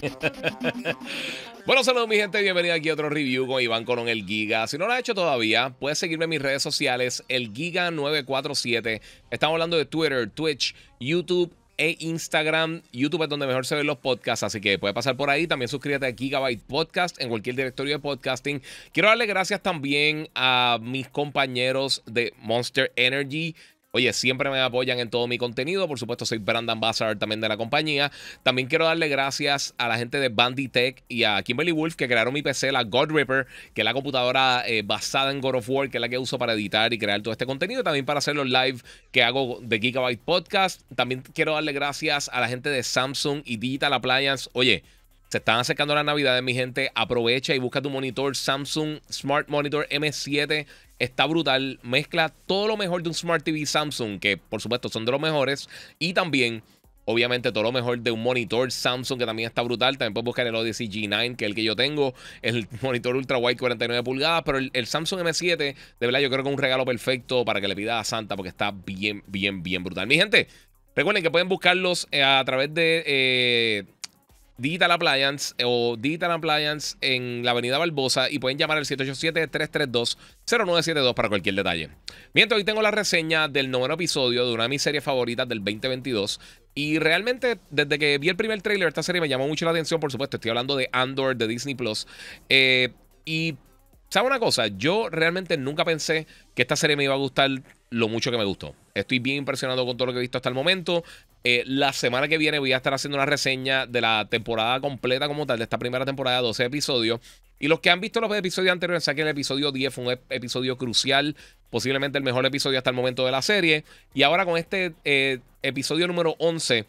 bueno, saludos mi gente, bienvenido aquí a otro review con Iván Colón el Giga. Si no lo has hecho todavía, puedes seguirme en mis redes sociales, el Giga947. Estamos hablando de Twitter, Twitch, YouTube e Instagram. YouTube es donde mejor se ven los podcasts, así que puedes pasar por ahí. También suscríbete a Gigabyte Podcast en cualquier directorio de podcasting. Quiero darle gracias también a mis compañeros de Monster Energy Oye, siempre me apoyan en todo mi contenido. Por supuesto, soy Brandon Bazaar también de la compañía. También quiero darle gracias a la gente de Banditech y a Kimberly Wolf que crearon mi PC, la God que es la computadora eh, basada en God of War, que es la que uso para editar y crear todo este contenido. También para hacer los live que hago de Gigabyte Podcast. También quiero darle gracias a la gente de Samsung y Digital Appliance. Oye, se están acercando las navidades, mi gente. Aprovecha y busca tu monitor Samsung Smart Monitor M7. Está brutal. Mezcla todo lo mejor de un Smart TV Samsung, que por supuesto son de los mejores. Y también, obviamente, todo lo mejor de un monitor Samsung, que también está brutal. También puedes buscar el Odyssey G9, que es el que yo tengo. El monitor ultra wide 49 pulgadas. Pero el, Samsung M7, de verdad, yo creo que es un regalo perfecto para que le pida a Santa, porque está bien, bien, bien brutal. Mi gente, recuerden que pueden buscarlos eh, a través de... Eh, Digital Appliance eh, o Digital Appliance en la Avenida Barbosa y pueden llamar al 787-332-0972 para cualquier detalle. Mientras hoy tengo la reseña del noveno episodio de una de mis series favoritas del 2022 y realmente desde que vi el primer tráiler esta serie me llamó mucho la atención, por supuesto, estoy hablando de Andor de Disney Plus eh, y ¿Sabe una cosa? Yo realmente nunca pensé que esta serie me iba a gustar lo mucho que me gustó. Estoy bien impresionado con todo lo que he visto hasta el momento. Eh, la semana que viene voy a estar haciendo una reseña de la temporada completa como tal, de esta primera temporada, 12 episodios. Y los que han visto los episodios anteriores, saben que el episodio 10 fue un episodio crucial, posiblemente el mejor episodio hasta el momento de la serie. Y ahora con este eh, episodio número 11,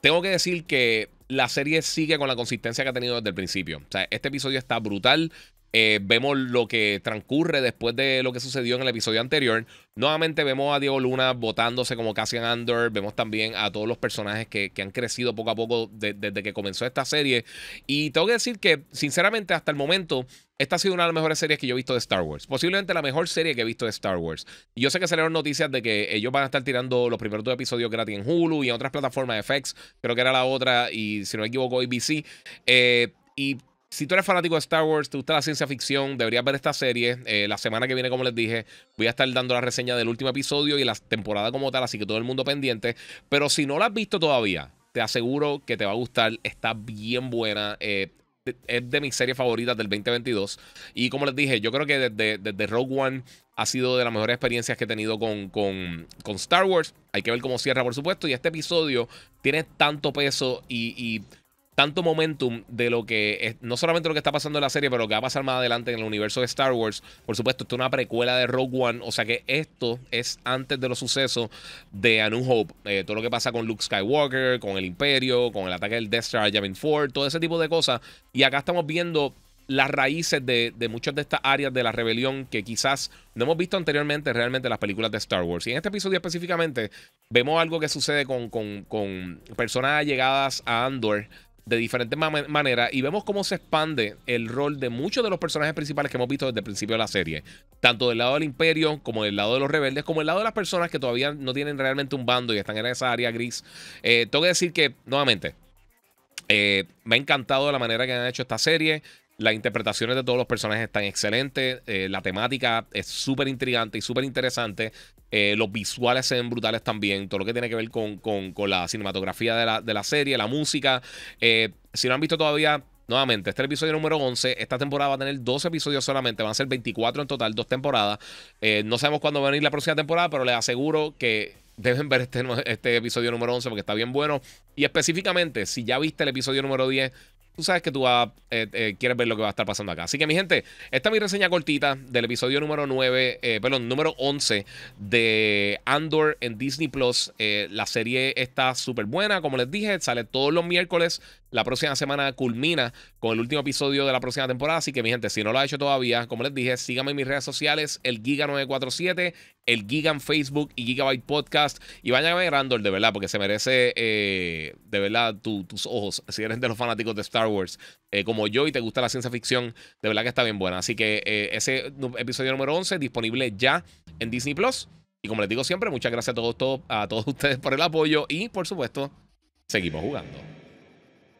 tengo que decir que la serie sigue con la consistencia que ha tenido desde el principio. O sea, este episodio está brutal. Eh, vemos lo que transcurre después de lo que sucedió en el episodio anterior. Nuevamente vemos a Diego Luna votándose como Cassian Andor. Vemos también a todos los personajes que, han crecido poco a poco desde que comenzó esta serie. Y tengo que decir que, sinceramente, hasta el momento, esta ha sido una de las mejores series que yo he visto de Star Wars. Posiblemente la mejor serie que he visto de Star Wars. Yo sé que salieron noticias de que ellos van a estar tirando los primeros dos episodios gratis en Hulu y en otras plataformas de FX. Creo que era la otra, y si no me equivoco, ABC. Eh, y si tú eres fanático de Star Wars, te gusta la ciencia ficción, deberías ver esta serie. Eh, la semana que viene, como les dije, voy a estar dando la reseña del último episodio y la temporada como tal, así que todo el mundo pendiente. Pero si no la has visto todavía, te aseguro que te va a gustar. Está bien buena. Eh, es de mis series favoritas del 2022. Y como les dije, yo creo que desde, desde Rogue One ha sido de las mejores experiencias que he tenido con, Star Wars. Hay que ver cómo cierra, por supuesto. Y este episodio tiene tanto peso y, y tanto momentum de lo que es, no solamente lo que está pasando en la serie, pero lo que va a pasar más adelante en el universo de Star Wars. Por supuesto, esto es una precuela de Rogue One, o sea que esto es antes de los sucesos de A New Hope. Eh, todo lo que pasa con Luke Skywalker, con el Imperio, con el ataque del Death Star Yavin Ford, todo ese tipo de cosas. Y acá estamos viendo las raíces de, muchas de estas áreas de la rebelión que quizás no hemos visto anteriormente realmente en las películas de Star Wars. Y en este episodio específicamente vemos algo que sucede con, con personas llegadas a Andor de diferentes maneras y vemos cómo se expande el rol de muchos de los personajes principales que hemos visto desde el principio de la serie, tanto del lado del imperio como del lado de los rebeldes, como del lado de las personas que todavía no tienen realmente un bando y están en esa área gris. Eh, tengo que decir que, nuevamente, eh, me ha encantado la manera que han hecho esta serie. Las interpretaciones de todos los personajes están excelentes. Eh, la temática es súper intrigante y súper interesante. Eh, los visuales se ven brutales también. Todo lo que tiene que ver con, con, con la cinematografía de la, de la, serie, la música. Eh, si no han visto todavía, nuevamente, este es el episodio número 11. Esta temporada va a tener dos episodios solamente. Van a ser 24 en total, dos temporadas. Eh, no sabemos cuándo va a venir la próxima temporada, pero les aseguro que deben ver este, este episodio número 11 porque está bien bueno. Y específicamente, si ya viste el episodio número 10, tú sabes que tú eh, eh, quieres ver lo que va a estar pasando acá. Así que, mi gente, esta es mi reseña cortita del episodio número 9, eh, perdón, número 11 de Andor en Disney Plus. la serie está súper buena, como les dije, sale todos los miércoles la próxima semana culmina con el último episodio de la próxima temporada. Así que, mi gente, si no lo ha hecho todavía, como les dije, síganme en mis redes sociales, el Giga947, el Giga Facebook y Gigabyte Podcast. Y vayan a ver Randall, de verdad, porque se merece, eh, de verdad, tus ojos. Si eres de los fanáticos de Star Wars, eh, como yo, y te gusta la ciencia ficción, de verdad que está bien buena. Así que eh, ese episodio número 11 disponible ya en Disney Plus. Y como les digo siempre, muchas gracias a todos, todos, a todos ustedes por el apoyo y, por supuesto, seguimos jugando.